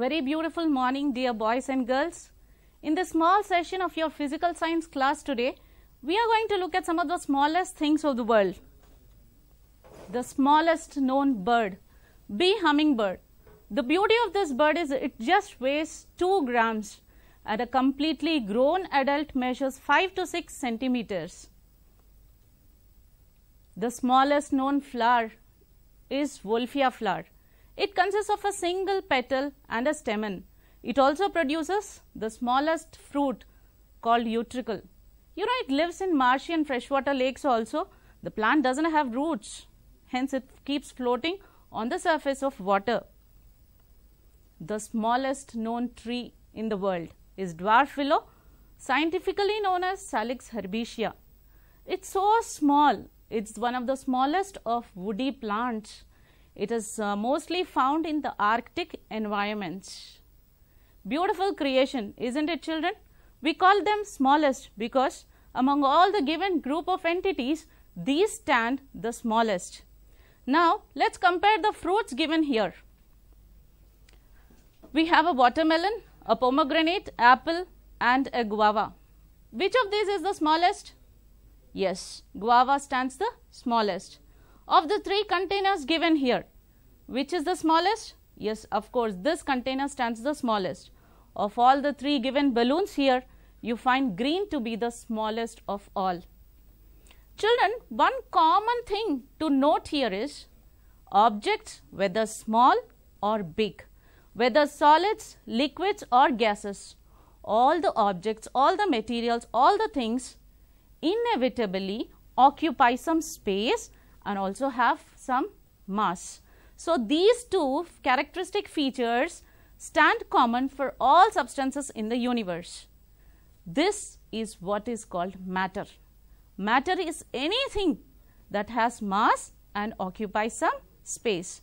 Very beautiful morning dear boys and girls. In the small session of your physical science class today, we are going to look at some of the smallest things of the world. The smallest known bird, bee hummingbird. The beauty of this bird is it just weighs 2 grams and a completely grown adult measures 5 to 6 centimeters. The smallest known flower is Wolfia flower. It consists of a single petal and a stamen. It also produces the smallest fruit called utricle. You know, it lives in marshy and freshwater lakes also. The plant does not have roots, hence it keeps floating on the surface of water. The smallest known tree in the world is dwarf willow, scientifically known as Salix herbacea. It's so small, it's one of the smallest of woody plants it is uh, mostly found in the Arctic environments. Beautiful creation, isn't it children? We call them smallest because among all the given group of entities, these stand the smallest. Now, let us compare the fruits given here. We have a watermelon, a pomegranate, apple and a guava. Which of these is the smallest? Yes, guava stands the smallest of the three containers given here, which is the smallest? Yes, of course, this container stands the smallest. Of all the three given balloons here, you find green to be the smallest of all. Children, one common thing to note here is objects, whether small or big, whether solids, liquids or gases, all the objects, all the materials, all the things inevitably occupy some space and also have some mass. So these two characteristic features stand common for all substances in the universe. This is what is called matter. Matter is anything that has mass and occupies some space.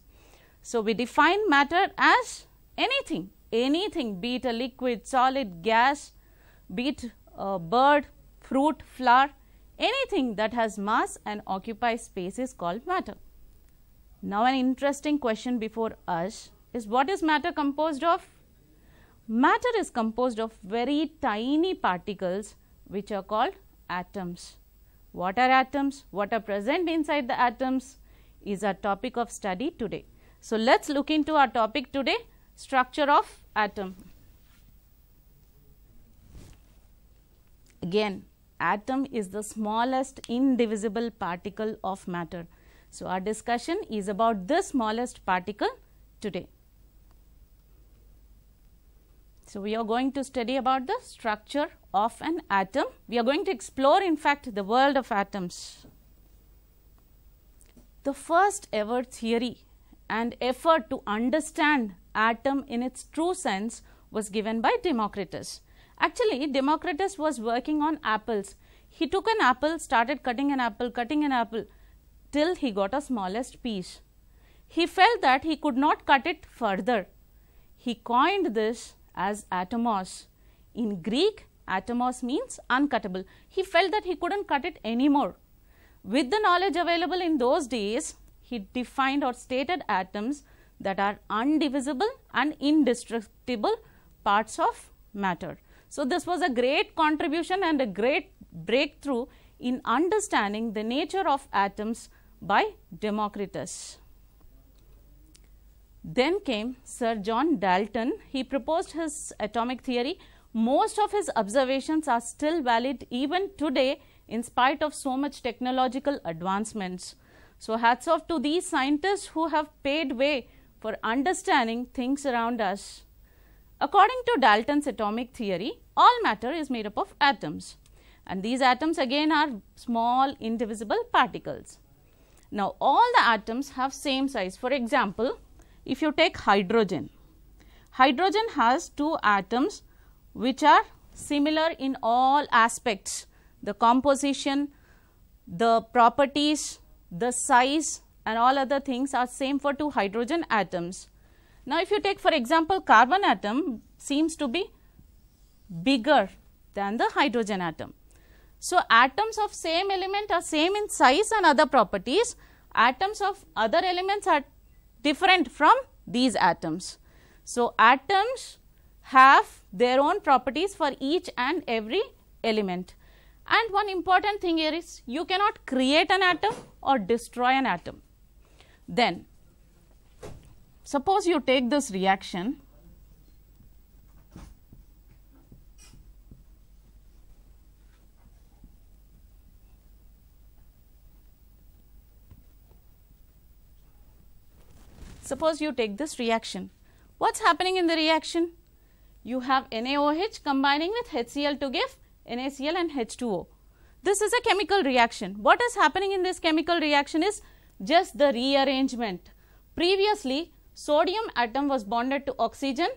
So we define matter as anything, anything be it a liquid, solid, gas, be it a uh, bird, fruit, flower, Anything that has mass and occupies space is called matter. Now an interesting question before us is what is matter composed of? Matter is composed of very tiny particles which are called atoms. What are atoms? What are present inside the atoms is our topic of study today. So, let us look into our topic today structure of atom. Again, atom is the smallest indivisible particle of matter. So, our discussion is about the smallest particle today. So, we are going to study about the structure of an atom. We are going to explore in fact the world of atoms. The first ever theory and effort to understand atom in its true sense was given by Democritus. Actually, Democritus was working on apples. He took an apple, started cutting an apple, cutting an apple, till he got a smallest piece. He felt that he could not cut it further. He coined this as atomos. In Greek, atomos means uncuttable. He felt that he couldn't cut it anymore. With the knowledge available in those days, he defined or stated atoms that are undivisible and indestructible parts of matter. So, this was a great contribution and a great breakthrough in understanding the nature of atoms by Democritus. Then came Sir John Dalton. He proposed his atomic theory. Most of his observations are still valid even today in spite of so much technological advancements. So, hats off to these scientists who have paid way for understanding things around us. According to Dalton's atomic theory, all matter is made up of atoms and these atoms again are small indivisible particles. Now, all the atoms have same size. For example, if you take hydrogen, hydrogen has two atoms which are similar in all aspects, the composition, the properties, the size and all other things are same for two hydrogen atoms. Now, if you take for example, carbon atom seems to be bigger than the hydrogen atom. So, atoms of same element are same in size and other properties. Atoms of other elements are different from these atoms. So, atoms have their own properties for each and every element. And one important thing here is you cannot create an atom or destroy an atom. Then Suppose you take this reaction Suppose you take this reaction. What's happening in the reaction? You have NaOH combining with HCl to give NaCl and H2O. This is a chemical reaction. What is happening in this chemical reaction is just the rearrangement. Previously, sodium atom was bonded to oxygen.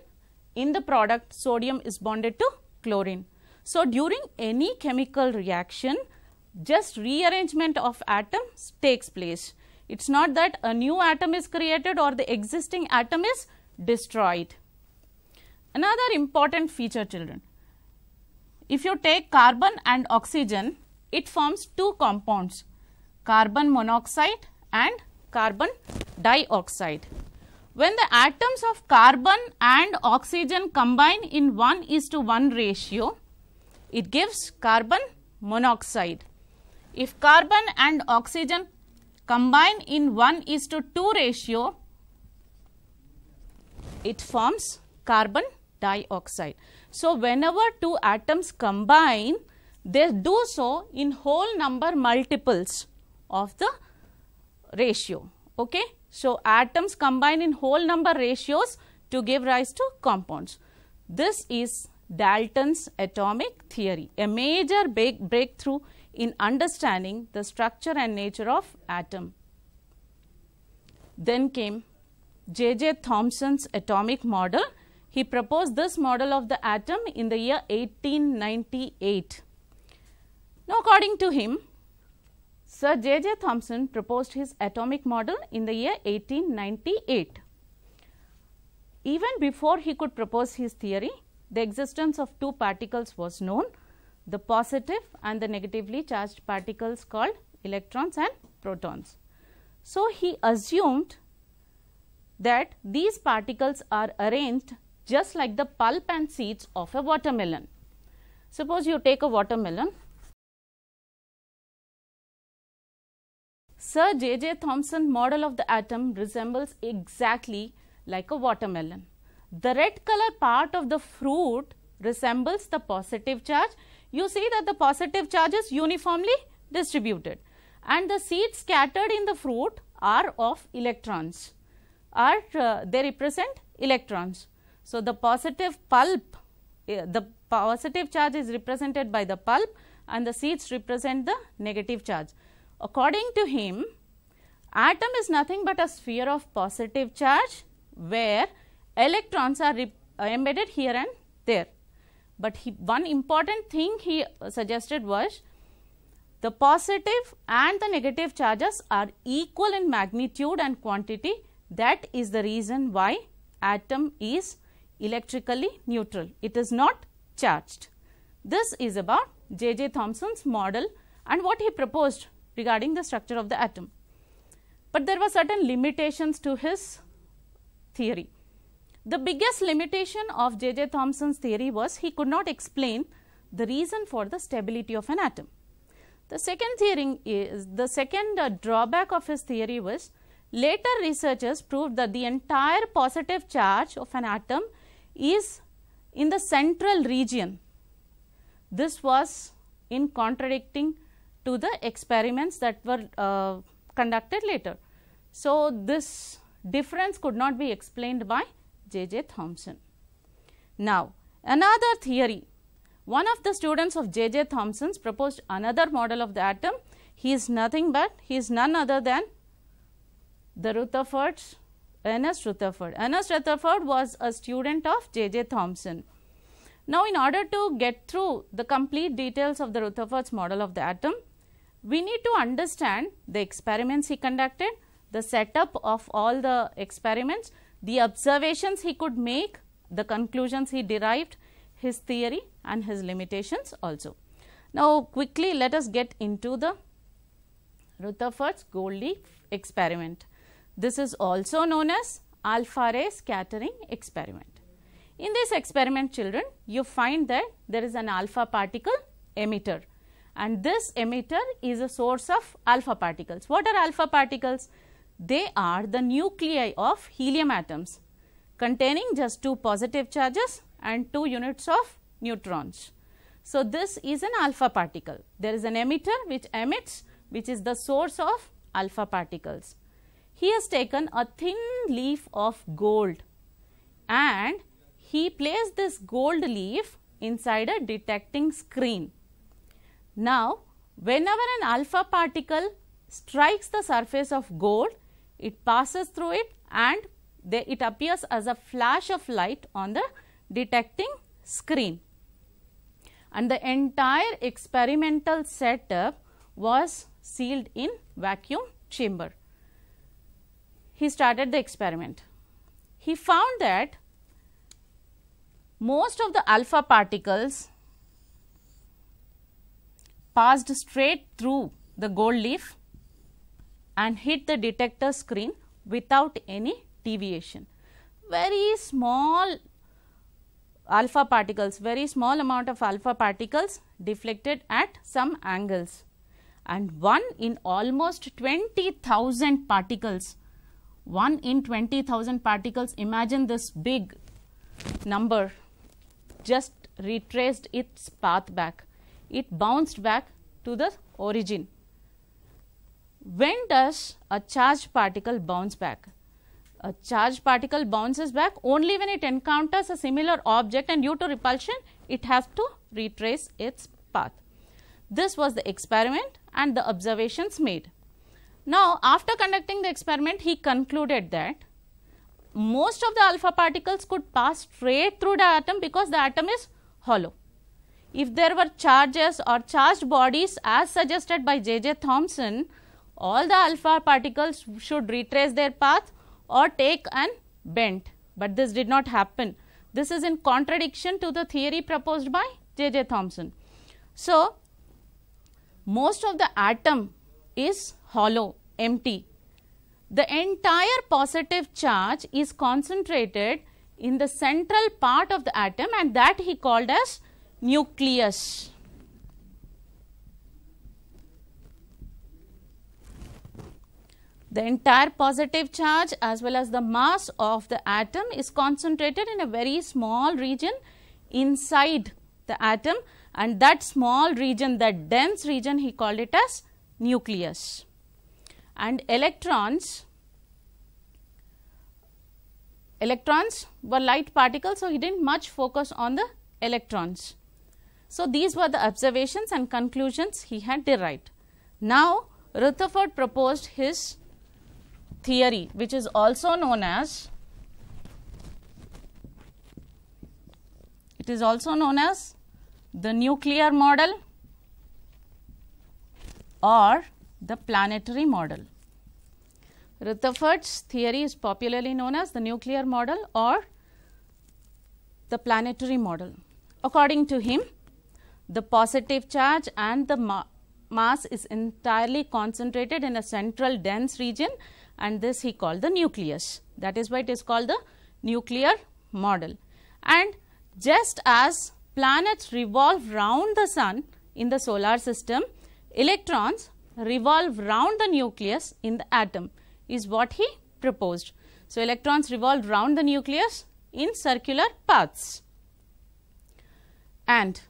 In the product, sodium is bonded to chlorine. So, during any chemical reaction, just rearrangement of atoms takes place. It's not that a new atom is created or the existing atom is destroyed. Another important feature children, if you take carbon and oxygen, it forms two compounds, carbon monoxide and carbon dioxide when the atoms of carbon and oxygen combine in 1 is to 1 ratio, it gives carbon monoxide. If carbon and oxygen combine in 1 is to 2 ratio, it forms carbon dioxide. So, whenever two atoms combine, they do so in whole number multiples of the ratio. Okay? So, atoms combine in whole number ratios to give rise to compounds. This is Dalton's atomic theory, a major breakthrough in understanding the structure and nature of atom. Then came J.J. Thomson's atomic model. He proposed this model of the atom in the year 1898. Now, according to him, Sir JJ Thomson proposed his atomic model in the year 1898. Even before he could propose his theory, the existence of two particles was known, the positive and the negatively charged particles called electrons and protons. So, he assumed that these particles are arranged just like the pulp and seeds of a watermelon. Suppose you take a watermelon Sir J.J. Thomson model of the atom resembles exactly like a watermelon. The red color part of the fruit resembles the positive charge. You see that the positive charge is uniformly distributed and the seeds scattered in the fruit are of electrons are uh, they represent electrons. So, the positive pulp uh, the positive charge is represented by the pulp and the seeds represent the negative charge. According to him, atom is nothing but a sphere of positive charge where electrons are uh, embedded here and there. But he, one important thing he suggested was the positive and the negative charges are equal in magnitude and quantity. That is the reason why atom is electrically neutral. It is not charged. This is about J.J. Thomson's model and what he proposed regarding the structure of the atom. But there were certain limitations to his theory. The biggest limitation of J.J. Thomson's theory was he could not explain the reason for the stability of an atom. The second theory is the second uh, drawback of his theory was later researchers proved that the entire positive charge of an atom is in the central region. This was in contradicting to the experiments that were uh, conducted later. So, this difference could not be explained by J. J. Thomson. Now, another theory, one of the students of J. J. proposed another model of the atom. He is nothing but, he is none other than the Rutherford's Ernest Rutherford. Ernest Rutherford was a student of J. J. Thomson. Now, in order to get through the complete details of the Rutherford's model of the atom, we need to understand the experiments he conducted, the setup of all the experiments, the observations he could make, the conclusions he derived, his theory and his limitations also. Now, quickly let us get into the Rutherford's gold leaf experiment. This is also known as alpha ray scattering experiment. In this experiment children, you find that there is an alpha particle emitter and this emitter is a source of alpha particles. What are alpha particles? They are the nuclei of helium atoms containing just two positive charges and two units of neutrons. So, this is an alpha particle. There is an emitter which emits which is the source of alpha particles. He has taken a thin leaf of gold and he placed this gold leaf inside a detecting screen. Now, whenever an alpha particle strikes the surface of gold, it passes through it and they, it appears as a flash of light on the detecting screen. And the entire experimental setup was sealed in vacuum chamber. He started the experiment. He found that most of the alpha particles passed straight through the gold leaf and hit the detector screen without any deviation. Very small alpha particles, very small amount of alpha particles deflected at some angles and one in almost 20,000 particles, one in 20,000 particles, imagine this big number just retraced its path back it bounced back to the origin. When does a charged particle bounce back? A charged particle bounces back only when it encounters a similar object and due to repulsion it has to retrace its path. This was the experiment and the observations made. Now, after conducting the experiment, he concluded that most of the alpha particles could pass straight through the atom because the atom is hollow if there were charges or charged bodies as suggested by J.J. Thomson, all the alpha particles should retrace their path or take an bent, but this did not happen. This is in contradiction to the theory proposed by J.J. Thomson. So, most of the atom is hollow, empty. The entire positive charge is concentrated in the central part of the atom and that he called as nucleus. The entire positive charge as well as the mass of the atom is concentrated in a very small region inside the atom and that small region, that dense region he called it as nucleus. And electrons, electrons were light particles, so he did not much focus on the electrons. So, these were the observations and conclusions he had derived. Now, Rutherford proposed his theory which is also known as it is also known as the nuclear model or the planetary model. Rutherford's theory is popularly known as the nuclear model or the planetary model. According to him, the positive charge and the ma mass is entirely concentrated in a central dense region and this he called the nucleus. That is why it is called the nuclear model. And just as planets revolve round the sun in the solar system, electrons revolve round the nucleus in the atom is what he proposed. So, electrons revolve round the nucleus in circular paths. And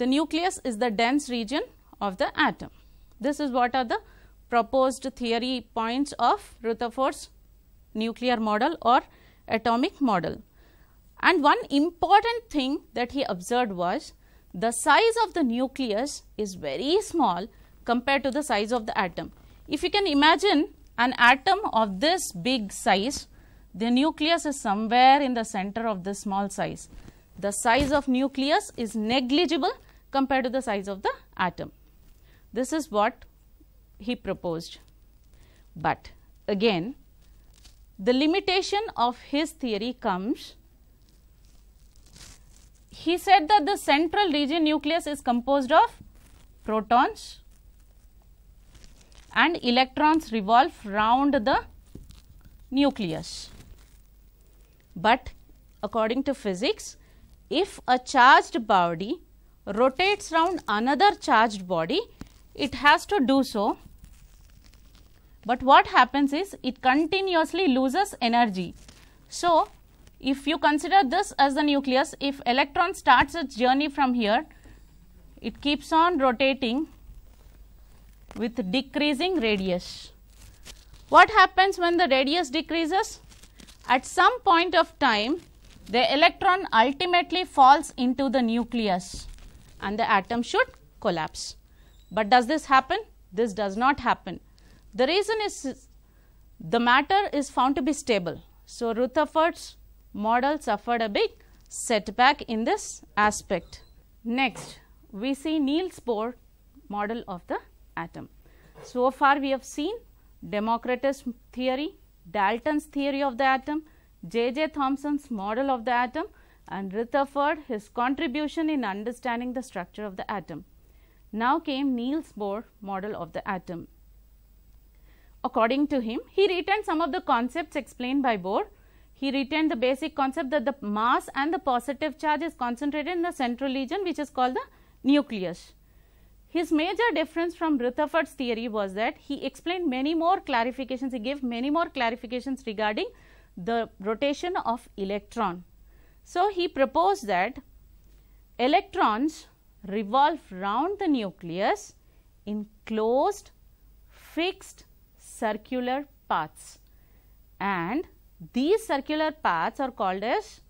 the nucleus is the dense region of the atom. This is what are the proposed theory points of Rutherford's nuclear model or atomic model. And one important thing that he observed was the size of the nucleus is very small compared to the size of the atom. If you can imagine an atom of this big size, the nucleus is somewhere in the center of this small size. The size of nucleus is negligible compared to the size of the atom. This is what he proposed. But again, the limitation of his theory comes he said that the central region nucleus is composed of protons and electrons revolve round the nucleus. But according to physics, if a charged body rotates round another charged body, it has to do so. But what happens is it continuously loses energy. So, if you consider this as the nucleus, if electron starts its journey from here, it keeps on rotating with decreasing radius. What happens when the radius decreases? At some point of time, the electron ultimately falls into the nucleus and the atom should collapse. But does this happen? This does not happen. The reason is the matter is found to be stable. So, Rutherford's model suffered a big setback in this aspect. Next, we see Niels Bohr model of the atom. So far, we have seen Democritus theory, Dalton's theory of the atom, J. J. Thomson's model of the atom and Rutherford his contribution in understanding the structure of the atom. Now came Niels Bohr model of the atom. According to him, he retained some of the concepts explained by Bohr. He retained the basic concept that the mass and the positive charge is concentrated in the central region which is called the nucleus. His major difference from Rutherford's theory was that he explained many more clarifications, he gave many more clarifications regarding the rotation of electron. So, he proposed that electrons revolve round the nucleus in closed fixed circular paths and these circular paths are called as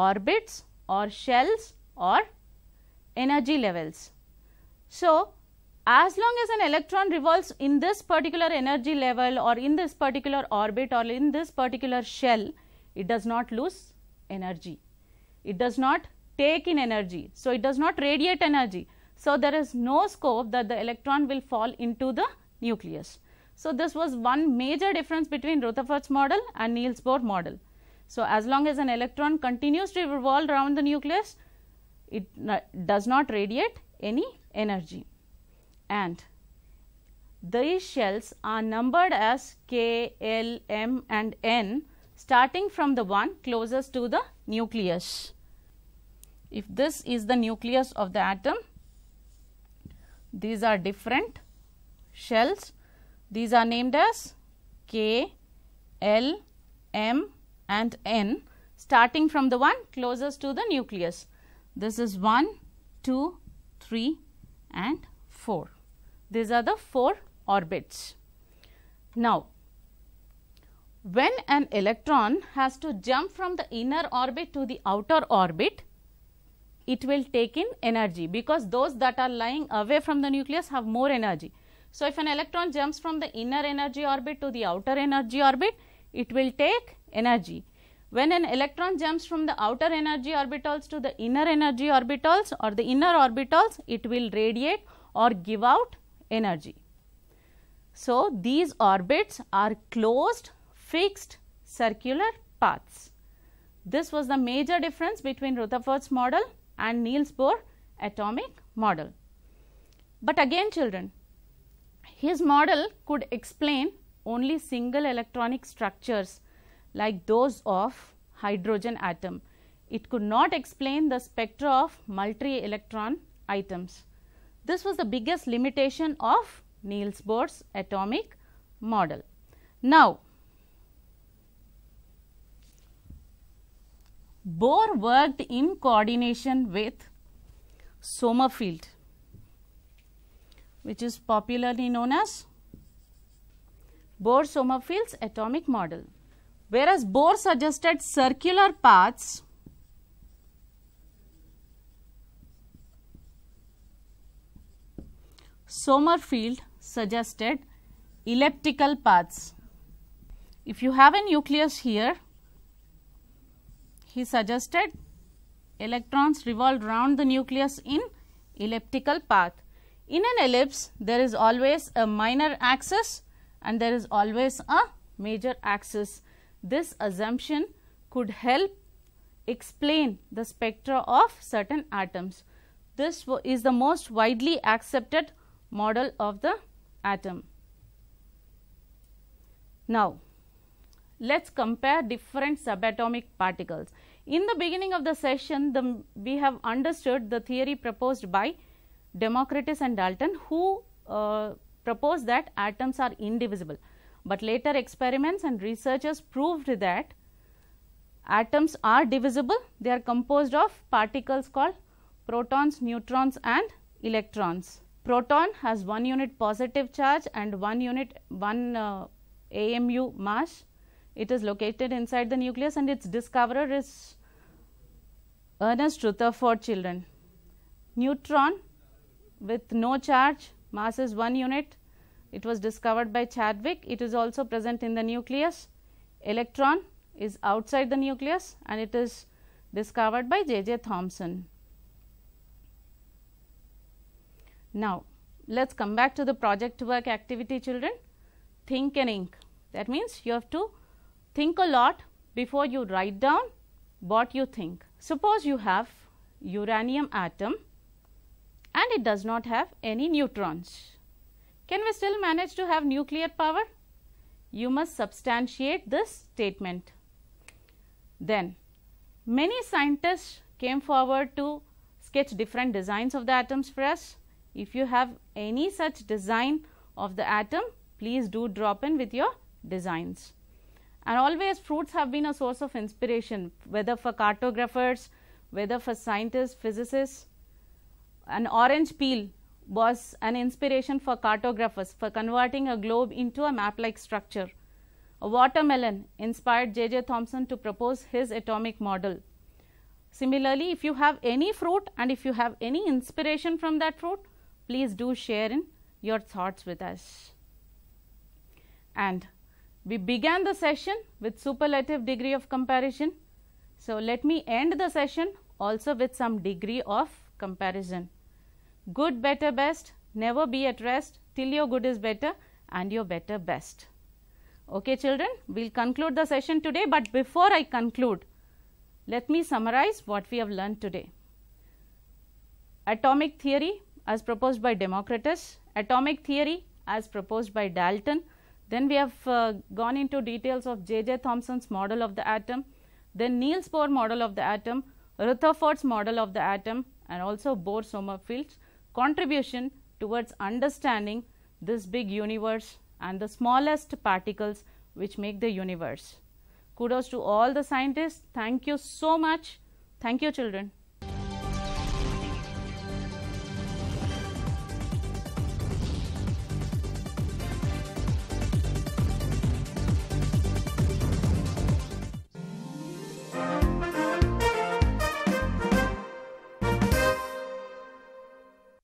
orbits or shells or energy levels. So, as long as an electron revolves in this particular energy level or in this particular orbit or in this particular shell, it does not lose energy. It does not take in energy. So, it does not radiate energy. So, there is no scope that the electron will fall into the nucleus. So, this was one major difference between Rutherford's model and Niels Bohr model. So, as long as an electron continues to revolve around the nucleus, it does not radiate any energy. And these shells are numbered as K, L, M and N starting from the one closest to the nucleus if this is the nucleus of the atom these are different shells these are named as K, L, M and N starting from the one closest to the nucleus. This is 1, 2, 3 and 4. These are the 4 orbits. Now, when an electron has to jump from the inner orbit to the outer orbit, it will take in energy because those that are lying away from the nucleus have more energy. So, if an electron jumps from the inner energy orbit to the outer energy orbit, it will take energy. When an electron jumps from the outer energy orbitals to the inner energy orbitals or the inner orbitals, it will radiate or give out energy. So, these orbits are closed, fixed, circular paths. This was the major difference between Rutherford's model and Niels Bohr atomic model. But again children, his model could explain only single electronic structures like those of hydrogen atom. It could not explain the spectra of multi-electron items. This was the biggest limitation of Niels Bohr's atomic model. Now, Bohr worked in coordination with Sommerfeld, which is popularly known as Bohr-Sommerfeld's atomic model. Whereas Bohr suggested circular paths, Sommerfeld suggested elliptical paths. If you have a nucleus here, he suggested electrons revolve round the nucleus in elliptical path. In an ellipse, there is always a minor axis and there is always a major axis. This assumption could help explain the spectra of certain atoms. This is the most widely accepted model of the atom. Now, let us compare different subatomic particles. In the beginning of the session, the, we have understood the theory proposed by Democritus and Dalton who uh, proposed that atoms are indivisible. But later experiments and researchers proved that atoms are divisible. They are composed of particles called protons, neutrons and electrons. Proton has one unit positive charge and one unit, one uh, AMU mass it is located inside the nucleus and its discoverer is Ernest Rutherford children. Neutron with no charge, mass is 1 unit. It was discovered by Chadwick. It is also present in the nucleus. Electron is outside the nucleus and it is discovered by J.J. Thomson. Now, let us come back to the project work activity children. Think and ink. That means you have to think a lot before you write down what you think. Suppose you have uranium atom and it does not have any neutrons. Can we still manage to have nuclear power? You must substantiate this statement. Then many scientists came forward to sketch different designs of the atoms for us. If you have any such design of the atom, please do drop in with your designs. And always fruits have been a source of inspiration, whether for cartographers, whether for scientists, physicists. An orange peel was an inspiration for cartographers for converting a globe into a map-like structure. A watermelon inspired J.J. Thomson to propose his atomic model. Similarly, if you have any fruit and if you have any inspiration from that fruit, please do share in your thoughts with us. And we began the session with superlative degree of comparison. So, let me end the session also with some degree of comparison. Good, better, best, never be at rest till your good is better and your better best. Okay children, we will conclude the session today, but before I conclude, let me summarize what we have learned today. Atomic theory as proposed by Democritus, atomic theory as proposed by Dalton, then we have uh, gone into details of J.J. Thomson's model of the atom, then Niels Bohr model of the atom, Rutherford's model of the atom and also Bohr Sommerfeld's contribution towards understanding this big universe and the smallest particles which make the universe. Kudos to all the scientists. Thank you so much. Thank you children.